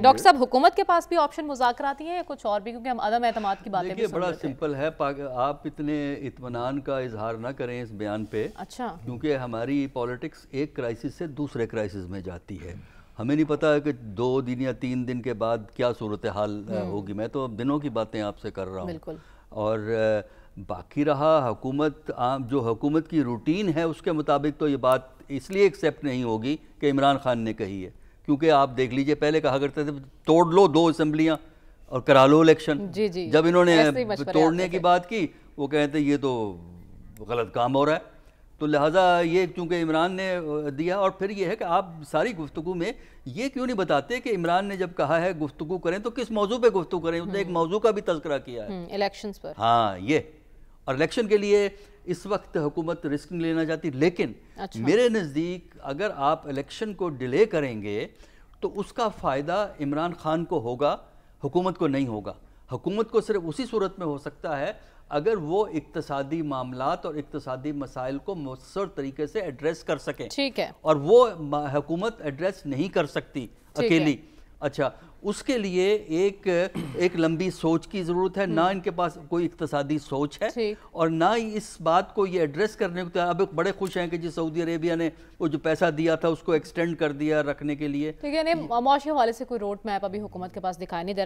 Doctor साहब हुकूमत के पास भी ऑप्शन मुजाकर आती है या कुछ और भी क्योंकि हम अदम एतम की बात देखिए बड़ा सिंपल है आप इतने इतमान का इजहार ना करें इस बयान पे अच्छा क्योंकि हमारी पॉलिटिक्स एक क्राइसिस से दूसरे क्राइसिस में जाती है हमें नहीं पता है कि दो दिन या तीन दिन के बाद क्या सूरत हाल हम्म। होगी मैं तो दिनों की बातें आपसे कर रहा हूँ और बाकी रहा हुकूमत जो हुकूमत की रूटीन है उसके मुताबिक तो ये बात इसलिए एक्सेप्ट नहीं होगी कि इमरान खान ने कही है क्योंकि आप देख लीजिए पहले कहा करते थे तोड़ लो दो असम्बलियाँ और करा लो इलेक्शन जी जी जब इन्होंने तोड़ने की बात की वो कहते ये तो गलत काम हो रहा है तो लिहाजा ये चूँकि इमरान ने दिया और फिर ये है कि आप सारी गुफ्तु में ये क्यों नहीं बताते कि इमरान ने जब कहा है गुफ्तु करें तो किस मौजू पर गुफ्तु करें उसने एक हम्म। मौजू का भी तस्करा किया है इलेक्शन हम्म, पर हाँ ये और इलेक्शन के लिए इस वक्त हुकूमत रिस्क नहीं लेना चाहती लेकिन अच्छा। मेरे नज़दीक अगर आप इलेक्शन को डिले करेंगे तो उसका फ़ायदा इमरान खान को होगा हुकूमत को नहीं होगा हुकूमत को सिर्फ उसी सूरत में हो सकता है अगर वो इकतसादी मामला और इकतसादी मसाइल को मौसर तरीके से एड्रेस कर सकें ठीक है और वो हुकूमत एड्रेस नहीं कर सकती अकेली अच्छा उसके लिए एक एक लंबी सोच की ज़रूरत है ना हम्म। इनके पास कोई इकतसादी सोच है और ना ही इस बात को ये एड्रेस करने को अब बड़े खुश हैं कि जी सऊदी अरेबिया ने वो जो पैसा दिया था उसको एक्सटेंड कर दिया रखने के लिए ठीक है मौशी से कोई रोड मैप अभी हुकूमत के पास दिखाई नहीं दे